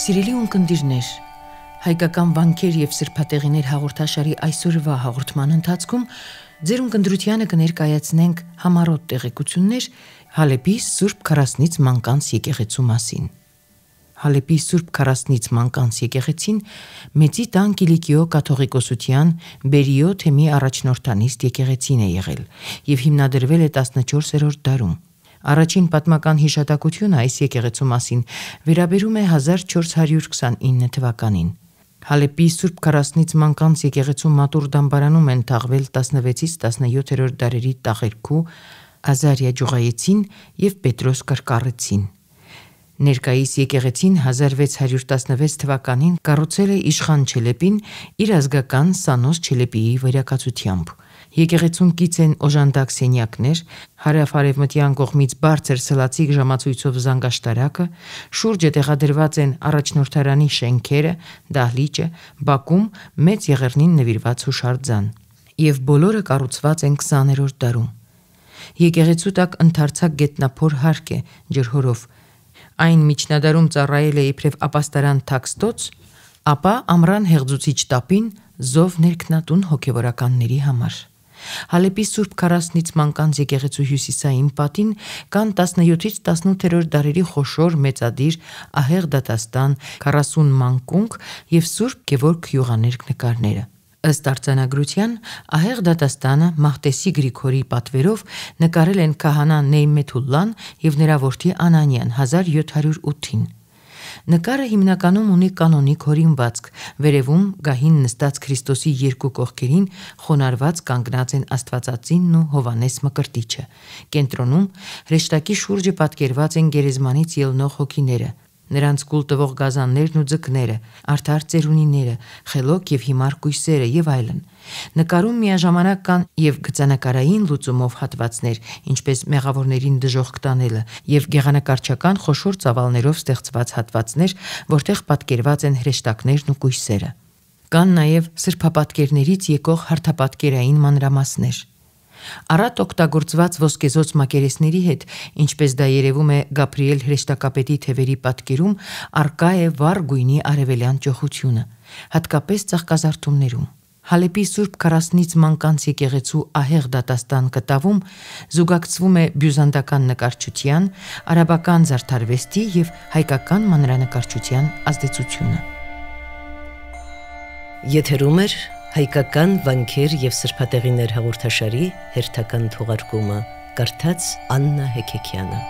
Սիրելի ունկնդիրներ, հայկական վանքեր եւ սրբատեղիներ հաղորդաշարի այսօրվա հաղորդման ընթացքում ձեր ունկնդրությանը կներկայացնենք համառոտ տեղեկություններ Հալեպի Սուրբ Քարասնից Մանկանց եկեղեցու մասին։ Հալեպի Սուրբ Քարասնից Մանկանց եկեղեցին Մեծի տան Կիլիկիո կաթողիկոսության Բերիո թեմի առաջնորդանիստ եկեղեցին է եղել եւ հիմնադրվել է 14-րդ դարում։ Առաջին պատմական հիշատակությունը այս եկեղեցու մասին վերաբերում է 1429 թվականին։ Հալեպի Սուրբ Կարասնից մանկանց եկեղեցու մատուր դամբարանում են թաղվել 16-ից 17-րդ դարերի տաղերքու Ազարիա Ջուղայեցին եւ Պետրոս Կարկարեցին։ Ներկայիս եկեղեցին 1616 թվականին կառուցել է Իշխան Չելեպին իր ազգական Սանոս Չելեպիի վերակացությամբ եկեղեցում կից են օժանդակ սենյակներ, հարավ-արևմտյան կողմից բարձր սլացիկ ժամացույցով զանգաշտարակը, շուրջը տեղադրված են առաջնորդարանի շենքերը, դահլիճը, բակում մեծ եղեռնին նվիրված հուշարձան։ Եվ բոլորը կառուցված են 20-րդ դարում։ Եկեղեցու տակ ընդարձակ գետնափոր հարկ է ջրհորով։ Այն միջնադարում ծառայել է իբրև ապաստարան Թաքստոց, ապա ամրան հեղձուցիչ տապին զով ներքնատուն հոգևորականների համար։ Հալեպի Սուրբ Քարասնից Մանկանց եկեղեցու հյուսիսային պատին կան 17-ից 18-րդ դարերի խոշոր մեծադիր ահեղ դատաստան 40 մանկունք եւ Սուրբ Գևորգ Յուղաներկ նկարները։ Ըստ արձանագրության, ահեղ դատաստանը Մահտեսի Գրիգորի պատվերով նկարել են քահանա Նեյմեթուլլան եւ նրա որդի Անանյան 1708-ին։ Նկարը հիմնականում ունի կանոնիկ հորինվածք։ Վերևում գահին նստած Քրիստոսի երկու կողքերին խոնարված կանգնած են Աստվածածինն ու Հովանես Մկրտիչը։ Կենտրոնում հրեշտակի շուրջը պատկերված են գերեզմանից ելնող հոգիները նրանց կուլ տվող գազաններն ու ձկները, արդար ծերունիները, խելոք եւ հիմար կույսերը եւ այլն։ Նկարում միաժամանակ կան եւ գծանակարային լուծումով հատվածներ, ինչպես մեղավորներին դժողք տանելը եւ գեղանկարչական խոշոր ծավալներով ստեղծված հատվածներ, որտեղ պատկերված են հրեշտակներն ու կույսերը։ Կան նաեւ սրբապատկերներից եկող հարթապատկերային մանրամասներ։ Առատ օգտագործված ոսկեզոծ մակերեսների հետ, ինչպես դա երևում է Գաբրիել Հրեշտակապետի թևերի պատկերում, արկա է վառ գույնի արևելյան ճոխությունը, հատկապես ցաղկազարդումներում։ Հալեպի Սուրբ Կարասնից մանկանց եկեղեցու ահեղ դատաստան կտավում զուգակցվում է բյուզանդական նկարչության, արաբական զարդարվեստի եւ հայկական մանրանկարչության ազդեցությունը։ Եթերում է Հայկական վանքեր եւ սրբատեղիներ հաղորդաշարի հերթական թողարկումը կարդաց Աննա Հեկեկյանը։